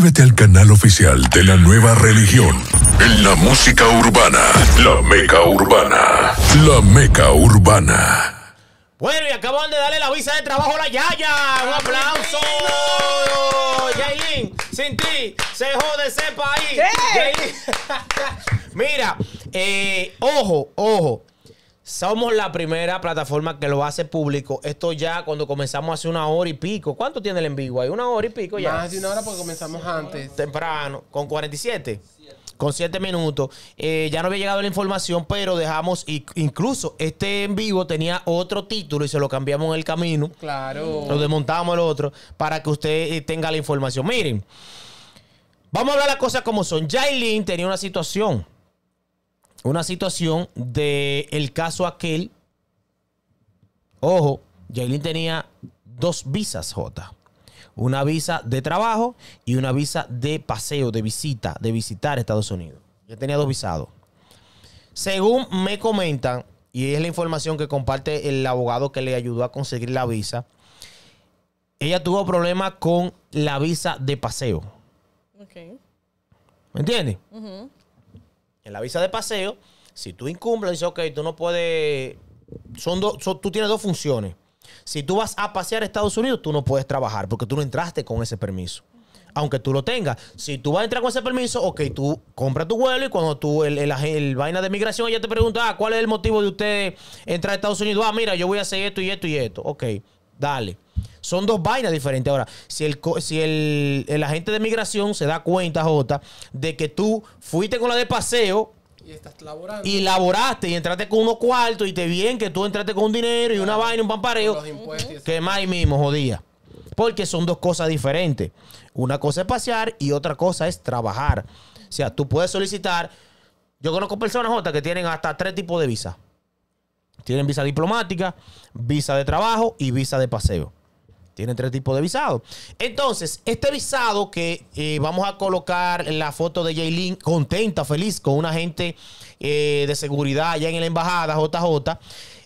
Suscríbete al canal oficial de la nueva religión. En la música urbana, la meca urbana, la meca urbana. Bueno, y acaban de darle la visa de trabajo a la Yaya. ¡Un aplauso! Yailin, sin ti se jode ese país. Mira, eh, ojo, ojo. Somos la primera plataforma que lo hace público. Esto ya cuando comenzamos hace una hora y pico. ¿Cuánto tiene el en vivo? Hay una hora y pico ya. Hace una hora porque comenzamos antes. Temprano, con 47. Con 7 minutos. Eh, ya no había llegado la información, pero dejamos. Incluso este en vivo tenía otro título y se lo cambiamos en el camino. Claro. Lo desmontamos el otro para que usted eh, tenga la información. Miren, vamos a hablar las cosas como son. Jailin tenía una situación una situación de el caso aquel. Ojo, Jailin tenía dos visas, J. Una visa de trabajo y una visa de paseo, de visita, de visitar Estados Unidos. Ella tenía dos visados. Según me comentan, y es la información que comparte el abogado que le ayudó a conseguir la visa, ella tuvo problemas con la visa de paseo. Ok. ¿Me entiendes? Ajá. En la visa de paseo, si tú incumples, dices, ok, tú no puedes. Son, dos, tú tienes dos funciones. Si tú vas a pasear a Estados Unidos, tú no puedes trabajar porque tú no entraste con ese permiso. Aunque tú lo tengas. Si tú vas a entrar con ese permiso, ok, tú compras tu vuelo y cuando tú, el, el, vaina de migración, ella te pregunta, ah, ¿cuál es el motivo de usted entrar a Estados Unidos? Ah, mira, yo voy a hacer esto y esto y esto. Ok, dale. Son dos vainas diferentes. Ahora, si el, si el, agente de migración se da cuenta, Jota, de que tú fuiste con la de paseo y estás Y laboraste y entraste con unos cuartos y te bien que tú entraste con un dinero y una vaina, un pampareo. Que más ahí mismo jodía. Porque son dos cosas diferentes. Una cosa es pasear y otra cosa es trabajar. O sea, tú puedes solicitar. Yo conozco personas Jota, que tienen hasta tres tipos de visa. Tienen visa diplomática, visa de trabajo y visa de paseo. Tiene tres tipos de visado. Entonces, este visado que eh, vamos a colocar en la foto de Jaylin contenta, feliz, con un agente eh, de seguridad allá en la embajada, JJ.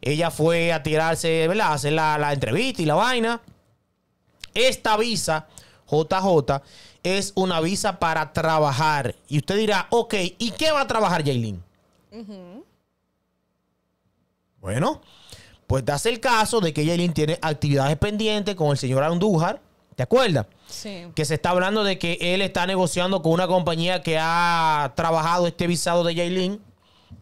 Ella fue a tirarse, ¿verdad? A hacer la, entrevista y la vaina. Esta visa, JJ, es una visa para trabajar. Y usted dirá, ok, ¿y qué va a trabajar Jaylin? Bueno. Pues das el caso de que Yailin tiene actividades pendientes con el señor Andújar. ¿Te acuerdas? Sí. Que se está hablando de que él está negociando con una compañía que ha trabajado este visado de Yailin.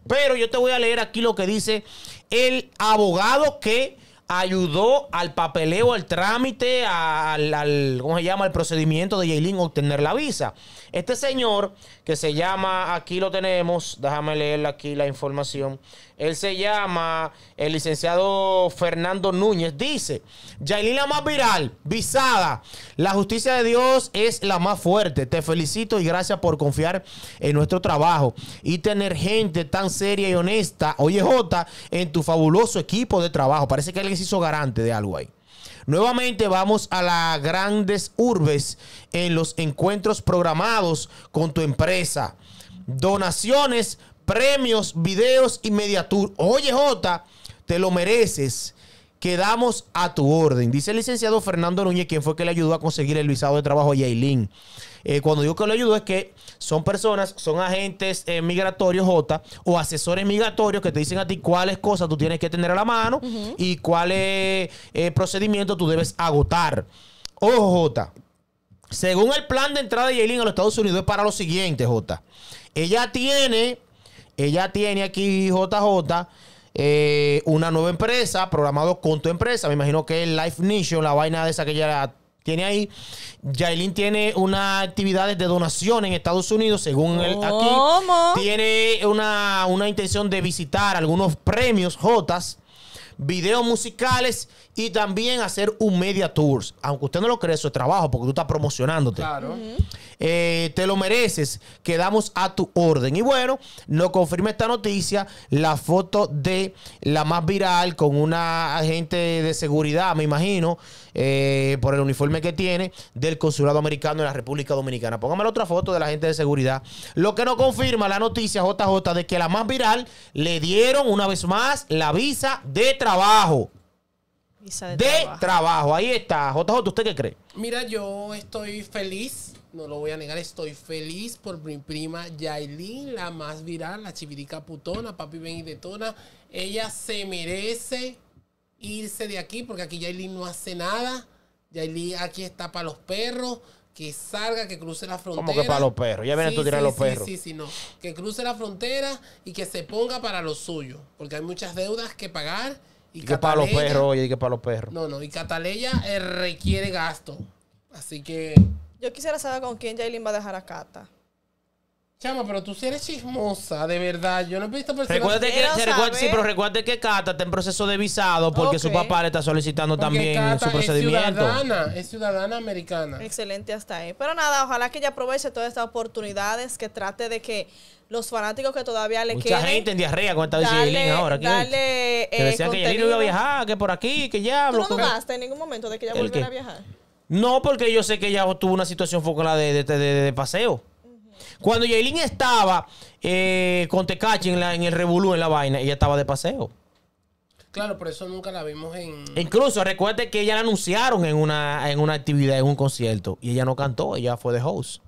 Pero yo te voy a leer aquí lo que dice el abogado que ayudó al papeleo, al trámite, al, al se llama? procedimiento de Jailin obtener la visa. Este señor que se llama, aquí lo tenemos, déjame leer aquí la información. Él se llama el licenciado Fernando Núñez. Dice, Yailin la más viral, visada. La justicia de Dios es la más fuerte. Te felicito y gracias por confiar en nuestro trabajo y tener gente tan seria y honesta, oye Jota, en tu fabuloso equipo de trabajo. Parece que él hizo garante de algo ahí. Nuevamente vamos a las grandes urbes en los encuentros programados con tu empresa. Donaciones, premios, videos y mediatur. Oye, Jota, te lo mereces. Quedamos a tu orden. Dice el licenciado Fernando Núñez, quien fue que le ayudó a conseguir el visado de trabajo a Yailin. Eh, cuando digo que lo ayudó es que son personas, son agentes eh, migratorios J o asesores migratorios que te dicen a ti cuáles cosas tú tienes que tener a la mano y cuáles eh, procedimientos tú debes agotar. Ojo, J. Según el plan de entrada de Yailin a los Estados Unidos es para lo siguiente, J. Ella tiene, ella tiene aquí, JJ, eh, una nueva empresa, programado con tu empresa. Me imagino que el Life Nation, la vaina de esa que ya tiene ahí. Jailin tiene unas actividades de donación en Estados Unidos, según él aquí. Tiene una, una intención de visitar algunos premios Jotas videos musicales y también hacer un media tours. Aunque usted no lo cree, eso es trabajo porque tú estás promocionándote. Claro. Eh, te lo mereces. Quedamos a tu orden. Y bueno, nos confirma esta noticia la foto de la más viral con una agente de seguridad, me imagino. Eh, por el uniforme que tiene del consulado americano en la República Dominicana. Póngame otra foto de la gente de seguridad. Lo que no confirma la noticia JJ de que la más viral le dieron una vez más la visa de trabajo. Visa de, trabajo. Ahí está. JJ, ¿usted qué cree? Mira, yo estoy feliz no lo voy a negar, estoy feliz por mi prima Yailin, la más viral, la chivirica putona, papi ven y detona. Ella se merece irse de aquí porque aquí ya no hace nada. Jailin aquí está para los perros. Que salga, que cruce la frontera. Como que para los perros. Ya vienen tú tirar los perros. Sí, sí, no. Que cruce la frontera y que se ponga para lo suyo. Porque hay muchas deudas que pagar. Y, que para los perros, oye, y que para los perros. No, no. Y Cataleya eh, requiere gasto. Así que. Yo quisiera saber con quién Jailin va a dejar a Cata. Chama, pero tú sí eres chismosa, de verdad. Yo no he visto personas... recuerda que, recuerde, pero recuerde que Cata está en proceso de visado porque su papá le está solicitando también su procedimiento. Es ciudadana, es ciudadana americana. Excelente hasta ahí. Pero nada, ojalá que ella aproveche todas estas oportunidades, que trate de que los fanáticos que todavía le quieren... Mucha gente en diarrea con esta Yelin ahora. Aquí, dale, eh, que decían no que iba a viajar, que por aquí, que ya... ¿Tú no dudaste en ningún momento de que ella volviera a viajar? No, porque yo sé que ella tuvo una situación focal de, de, de paseo. Cuando Yailin estaba eh, con Tecachi en, el Revolú, en la vaina, ella estaba de paseo. Claro, por eso nunca la vimos en. Incluso recuerde que ella la anunciaron en una, en una actividad, en un concierto, y ella no cantó, ella fue de host.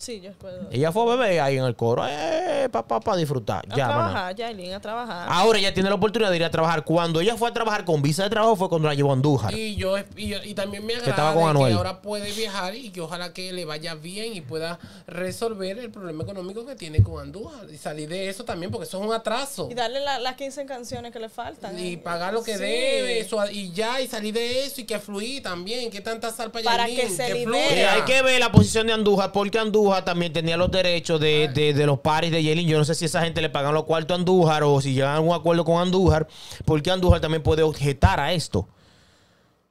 Sí, yo puedo. Ella fue bebé ahí en el coro, eh, pa, disfrutar. A ya, trabajar, a trabajar. Ahora ella tiene la oportunidad de ir a trabajar. Cuando ella fue a trabajar con visa de trabajo fue cuando la llevó a Andújar. Y yo, y, también me agrada estaba que ahora puede viajar y que ojalá que le vaya bien y pueda resolver el problema económico que tiene con Andújar. Y salir de eso también, porque eso es un atraso. Y darle las 15 canciones que le faltan. Y pagar lo que debe, y ya, y salir de eso, y que fluir también, que tanta salpa Para que se Hay que ver la posición de Andújar, porque Andújar también tenía los derechos de, los pares de Yelin. Yo no sé si esa gente le pagan los cuartos a Andújar o si llegan a algún acuerdo con Andújar, porque Andújar también puede objetar a esto.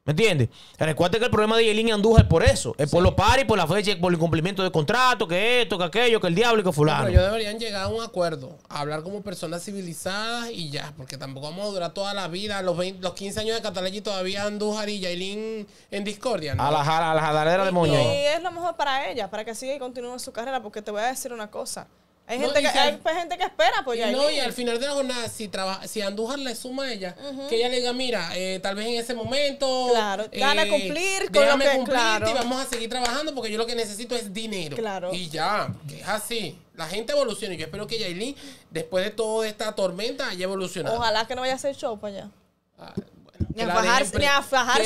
¿Me entiendes? Recuerda que el problema de y Andújar es por eso. Es por los paris, por la fecha, por el cumplimiento de contrato, que esto, que aquello, que el diablo y que fulano. Pero ellos deberían llegar a un acuerdo, a hablar como personas civilizadas y ya, porque tampoco vamos a durar toda la vida, los, 15 años de Catalay y todavía Andújar y Yailin en discordia. A la, a la, de moño. y es lo mejor para ella, para que siga y continúe su carrera, porque te voy a decir una cosa. Hay, gente, que, pues, gente que espera pues No, y al final de la jornada, si, trabaja, si Andújar le suma a ella, que ella le diga, mira, eh, tal vez en ese momento... Claro, eh, a cumplir con lo que... Cumplir y vamos a seguir trabajando porque yo lo que necesito es dinero. Claro. Y ya, es así. La gente evoluciona y yo espero que Yailin, después de toda esta tormenta, haya evolucionado. Ojalá que no vaya a hacer show para allá. Ah, ni a, fajarse, ni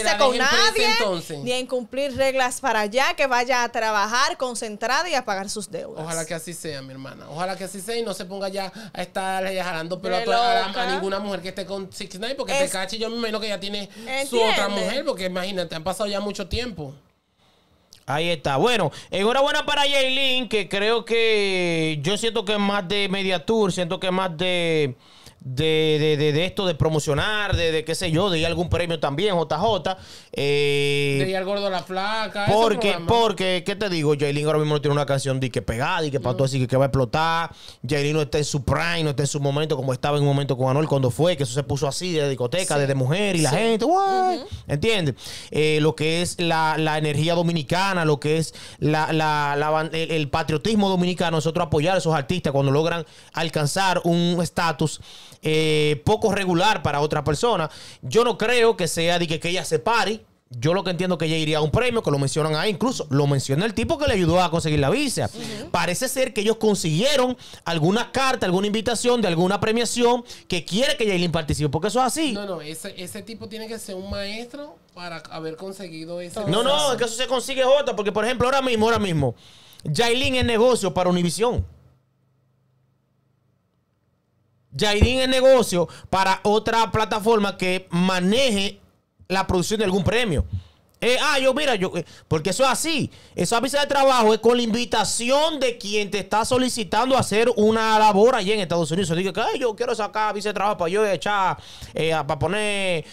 a con nadie, ni a incumplir reglas para allá, que vaya a trabajar concentrada y a pagar sus deudas. Ojalá que así sea, mi hermana. Ojalá que así sea y no se ponga ya a estar eh, jalando pelo a, ninguna mujer que esté con Six porque te Yo me que ya tiene su otra mujer, porque imagínate, han pasado ya mucho tiempo. Ahí está. Bueno, enhorabuena para Jaylin, que creo que yo siento que es más de Media Tour, siento que es más de de, de, de, esto de promocionar, de, de, qué sé yo, de ir a algún premio también, JJ. Eh, de ir al gordo a la flaca. Porque, porque, ¿qué te digo? Jaylin ahora mismo no tiene una canción de que pegada y que para mm. todo así que, que va a explotar. Jaylin no está en su prime, no está en su momento como estaba en un momento con Anuel cuando fue, que eso se puso así de discoteca, de mujer y la gente, ¿Entiendes? Eh, lo que es la, energía dominicana, lo que es la, la, el, el patriotismo dominicano, nosotros apoyar a esos artistas cuando logran alcanzar un estatus eh, poco regular para otra persona. Yo no creo que sea de que, ella se pare. Yo lo que entiendo que ella iría a un premio, que lo mencionan ahí, incluso lo menciona el tipo que le ayudó a conseguir la visa. Parece ser que ellos consiguieron alguna carta, alguna invitación de alguna premiación que quiere que Jaylin participe, porque eso es así. No, no, ese, tipo tiene que ser un maestro para haber conseguido ese. No, no, es que eso se consigue otra. porque por ejemplo, ahora mismo, ahora mismo, Jaylin es negocio para Univisión. Jairín el negocio para otra plataforma que maneje la producción de algún premio. Eh, ah, yo mira, yo, eh, porque eso es así. Esa visa de trabajo es con la invitación de quien te está solicitando hacer una labor allá en Estados Unidos. digo que yo quiero sacar visa de trabajo para yo echar, eh, para poner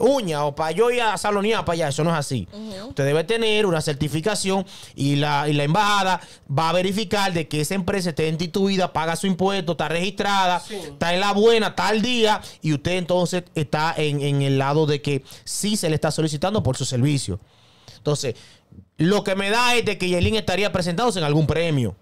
uña o para yo ir a salonía para allá. Eso no es así. Usted debe tener una certificación y la, embajada va a verificar de que esa empresa esté instituida, paga su impuesto, está registrada, está en la buena, tal día y usted entonces está en, el lado de que sí se le está solicitando su servicio. Entonces, lo que me da es de que Yelin estaría presentado en algún premio.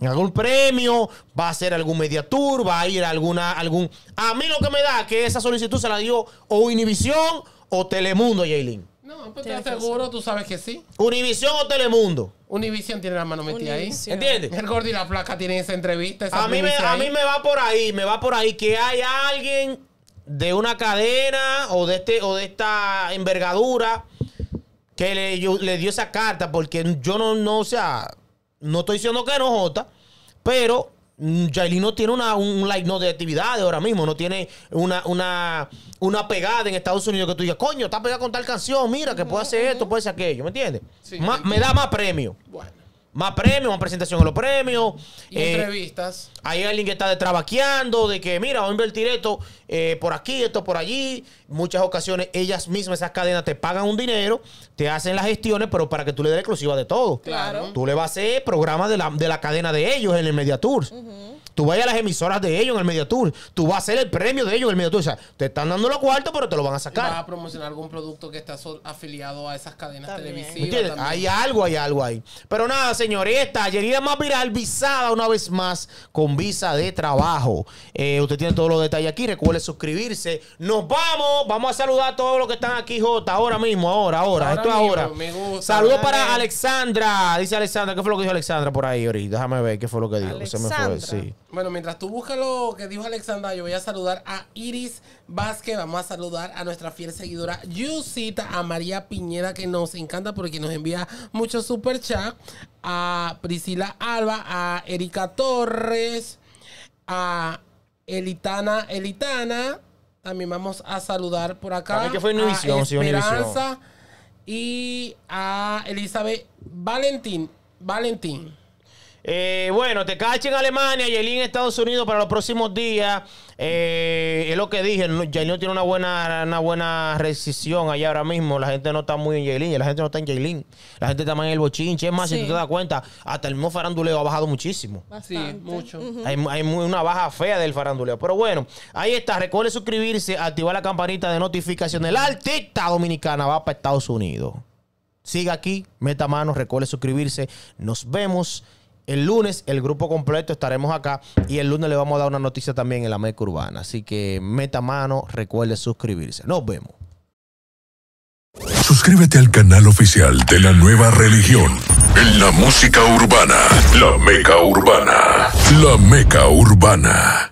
En algún premio, va a ser algún mediatur, va a ir a alguna, algún... A mí lo que me da que esa solicitud se la dio o Univisión o Telemundo, Yailin. No, pues te aseguro, tú sabes que sí. Univisión o Telemundo. Univisión tiene la mano metida ahí. ¿Entiendes? El Gordi y la placa tiene esa entrevista. a, mí me, a, mí me, va por ahí, me va por ahí que hay alguien de una cadena o de, este, o de esta envergadura que le, le dio esa carta, porque yo no, no, o sea, no estoy diciendo que no, Jota, pero Jailin mm, no tiene una, un like no de actividades ahora mismo, no tiene una, una, una pegada en Estados Unidos que tú digas, coño, está pegada con tal canción, mira que puede hacer esto, puede hacer aquello, ¿me entiendes? me da más premio. Bueno. Más premios, más presentación A los premios. Eh, entrevistas. Hay alguien que está de trabaqueando de que, mira, voy a invertir esto eh, por aquí, esto por allí. Muchas ocasiones ellas mismas, esas cadenas, te pagan un dinero, te hacen las gestiones, pero para que tú le des exclusiva de todo. Claro. Tú le vas a hacer programas de la, de la cadena de ellos en el Media Tours. Tú vayas a las emisoras de ellos en el Media Tour. Tú vas a ser el premio de ellos en el Media Tour. O sea, te están dando los cuartos, pero te lo van a sacar. Vas a promocionar algún producto que está afiliado a esas cadenas televisivas. Hay algo, hay algo ahí. Pero nada, señores, esta más viral, visada una vez más con visa de trabajo. Eh, usted tiene todos los detalles aquí. Recuerde suscribirse. Nos vamos. Vamos a saludar a todos los que están aquí, Jota. Ahora mismo, ahora, ahora. Esto esto ahora. Saludos para Alexandra. Dice Alexandra. ¿Qué fue lo que dijo Alexandra por ahí ahorita? Déjame ver qué fue lo que dijo. me fue. Sí. Bueno, mientras tú buscas lo que dijo Alexandra, yo voy a saludar a Iris Vázquez. Vamos a saludar a nuestra fiel seguidora Yusita, a María Piñera, que nos encanta porque nos envía mucho super chat. A Priscila Alba, a Erika Torres, a Elitana Elitana. También vamos a saludar por acá. que fue a Esperanza y a Elizabeth Valentín. Valentín. Eh, bueno, te en Alemania, Yelin, en Estados Unidos para los próximos días. Eh, es lo que dije, Yelín tiene una buena, una buena rescisión allá ahora mismo. La gente no está muy en Yelin. la gente no está en Yelin. La gente está más en el bochinche. Es más, si tú te das cuenta, hasta el mismo faranduleo ha bajado muchísimo. Bastante. mucho. Hay, una baja fea del faranduleo. Pero bueno, ahí está. Recuerde suscribirse, activar la campanita de notificaciones. La artista dominicana va para Estados Unidos. Siga aquí, meta mano. recuerde suscribirse. Nos vemos. El lunes el grupo completo estaremos acá y el lunes le vamos a dar una noticia también en la Meca Urbana. Así que meta mano, recuerde suscribirse. Nos vemos. Suscríbete al canal oficial de la nueva religión. En la música urbana, la Meca Urbana, la Meca Urbana.